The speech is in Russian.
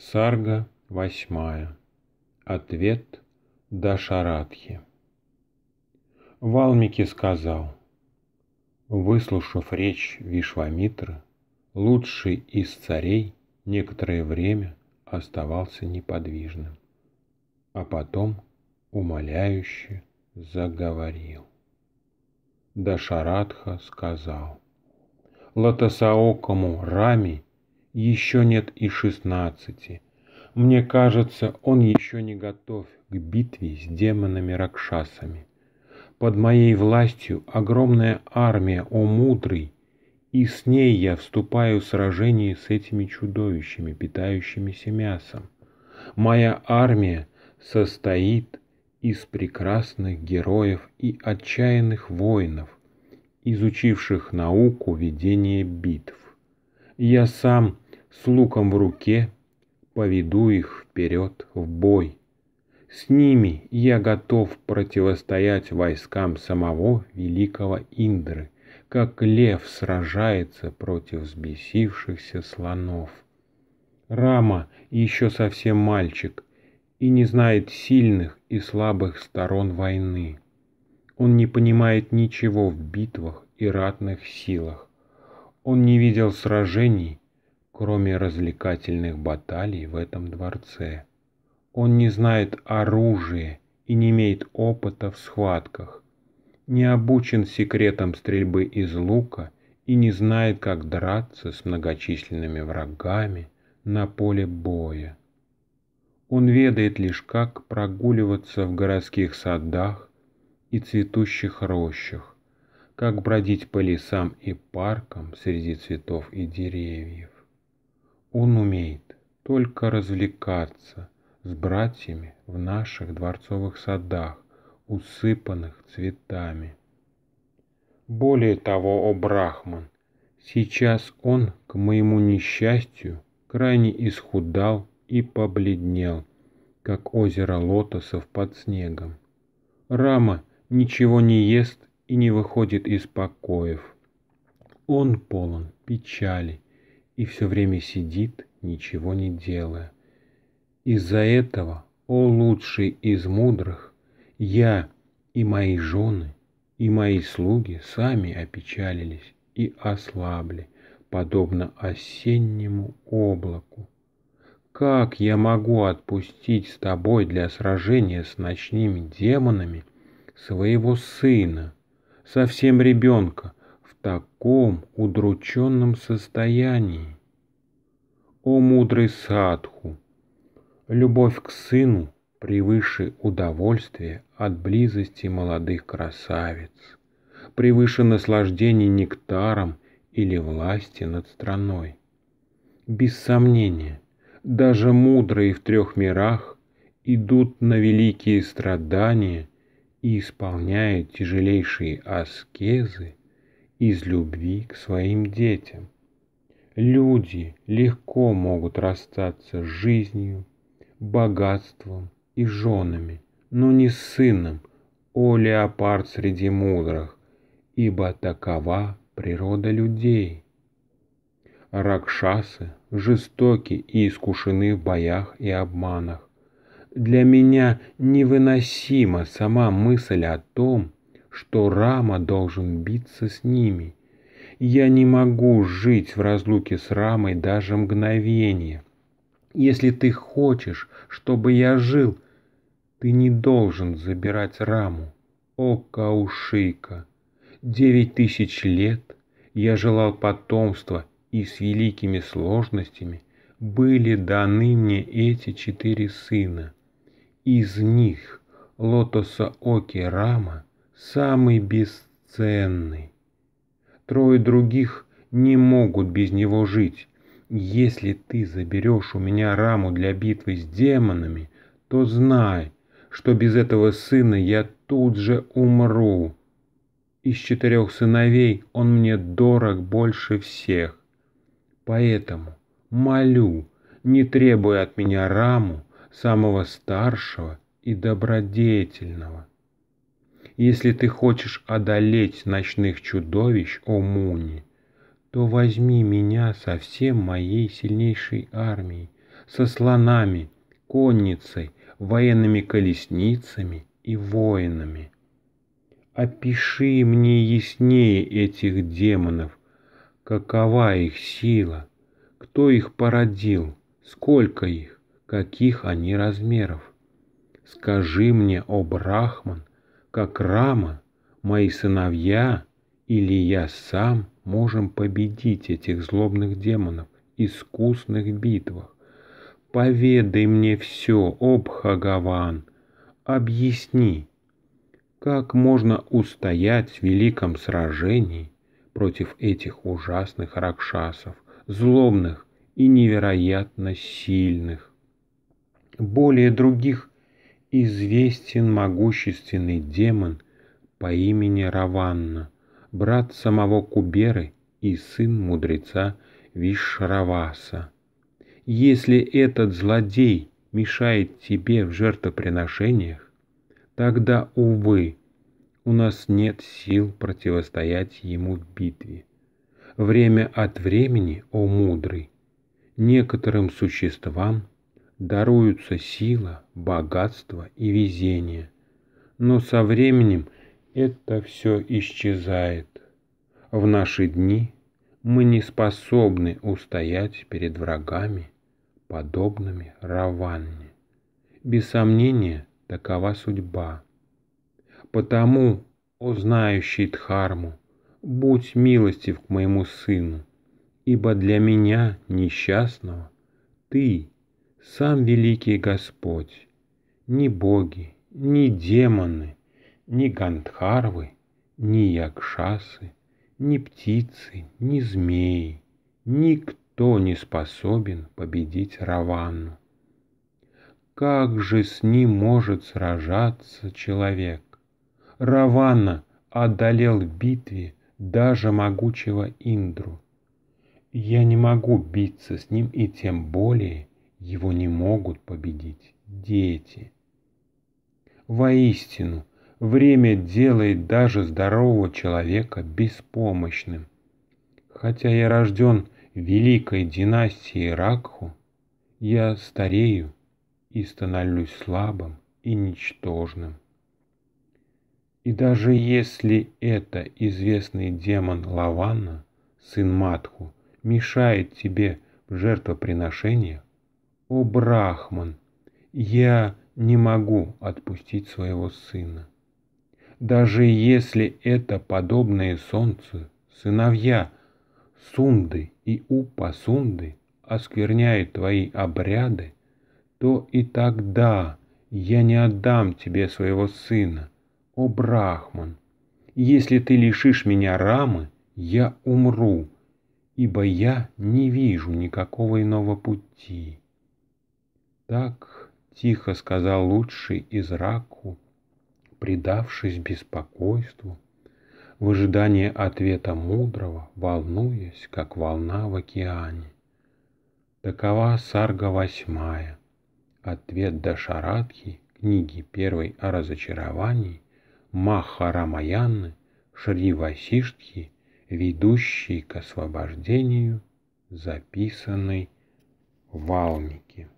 Сарга восьмая. Ответ Дашаратхи. Валмики сказал, выслушав речь Вишвамитры, лучший из царей некоторое время оставался неподвижным, а потом умоляюще заговорил. Дашаратха сказал, Латасаокому Рами – еще нет и шестнадцати. Мне кажется, он еще не готов к битве с демонами-ракшасами. Под моей властью огромная армия, о мудрый, и с ней я вступаю в сражение с этими чудовищами, питающимися мясом. Моя армия состоит из прекрасных героев и отчаянных воинов, изучивших науку ведения битв. Я сам с луком в руке, поведу их вперед в бой. С ними я готов противостоять войскам самого великого Индры, как лев сражается против взбесившихся слонов. Рама еще совсем мальчик и не знает сильных и слабых сторон войны. Он не понимает ничего в битвах и ратных силах. Он не видел сражений кроме развлекательных баталий в этом дворце. Он не знает оружия и не имеет опыта в схватках, не обучен секретам стрельбы из лука и не знает, как драться с многочисленными врагами на поле боя. Он ведает лишь, как прогуливаться в городских садах и цветущих рощах, как бродить по лесам и паркам среди цветов и деревьев. Он умеет только развлекаться с братьями в наших дворцовых садах, усыпанных цветами. Более того, о Брахман, сейчас он, к моему несчастью, крайне исхудал и побледнел, как озеро лотосов под снегом. Рама ничего не ест и не выходит из покоев. Он полон печали и все время сидит, ничего не делая. Из-за этого, о лучший из мудрых, я и мои жены, и мои слуги сами опечалились и ослабли, подобно осеннему облаку. Как я могу отпустить с тобой для сражения с ночными демонами своего сына, совсем ребенка, таком удрученном состоянии? О мудрый Садху! Любовь к сыну превыше удовольствия от близости молодых красавиц, превыше наслаждений нектаром или власти над страной. Без сомнения, даже мудрые в трех мирах идут на великие страдания и исполняют тяжелейшие аскезы – из любви к своим детям. Люди легко могут расстаться с жизнью, богатством и женами, но не с сыном, о леопард среди мудрых, ибо такова природа людей. Ракшасы жестоки и искушены в боях и обманах. Для меня невыносима сама мысль о том, что Рама должен биться с ними. Я не могу жить в разлуке с Рамой даже мгновение. Если ты хочешь, чтобы я жил, ты не должен забирать Раму. О, Каушика, Девять тысяч лет я желал потомства, и с великими сложностями были даны мне эти четыре сына. Из них Лотоса Оки Рама – самый бесценный. Трое других не могут без него жить. Если ты заберешь у меня раму для битвы с демонами, то знай, что без этого сына я тут же умру. Из четырех сыновей он мне дорог больше всех. Поэтому молю, не требуя от меня раму самого старшего и добродетельного. Если ты хочешь одолеть ночных чудовищ, о Муни, то возьми меня со всем моей сильнейшей армией, со слонами, конницей, военными колесницами и воинами. Опиши мне яснее этих демонов, какова их сила, кто их породил, сколько их, каких они размеров. Скажи мне, о Брахман, как Рама, мои сыновья или я сам можем победить этих злобных демонов, искусных битвах. Поведай мне все, о Бхагаван, объясни, как можно устоять в великом сражении против этих ужасных ракшасов, злобных и невероятно сильных. Более других известен могущественный демон по имени Раванна, брат самого Куберы и сын мудреца Вишраваса. Если этот злодей мешает тебе в жертвоприношениях, тогда, увы, у нас нет сил противостоять ему в битве. Время от времени, о мудрый, некоторым существам – даруются сила, богатство и везение. Но со временем это все исчезает. В наши дни мы не способны устоять перед врагами, подобными Раванне. Без сомнения, такова судьба. Потому, о знающий Дхарму, будь милостив к моему сыну, ибо для меня, несчастного, ты сам великий Господь, ни боги, ни демоны, ни гандхарвы, ни якшасы, ни птицы, ни змеи, никто не способен победить Равану. Как же с ним может сражаться человек? Равана одолел в битве даже могучего Индру. Я не могу биться с ним и тем более его не могут победить дети. Воистину, время делает даже здорового человека беспомощным. Хотя я рожден великой династией Ракху, я старею и становлюсь слабым и ничтожным. И даже если это известный демон Лавана, сын Матху, мешает тебе в жертвоприношениях, «О, Брахман, я не могу отпустить своего сына. Даже если это подобные солнцу, сыновья Сунды и Упа Сунды оскверняют твои обряды, то и тогда я не отдам тебе своего сына, о Брахман. Если ты лишишь меня рамы, я умру, ибо я не вижу никакого иного пути так, тихо сказал лучший из раку, предавшись беспокойству, в ожидании ответа мудрого, волнуясь, как волна в океане. Такова сарга восьмая. Ответ дашаратхи книги первой о разочаровании, Маха Рамаянны, Шри Васиштхи, ведущий к освобождению, записанный в Валмике.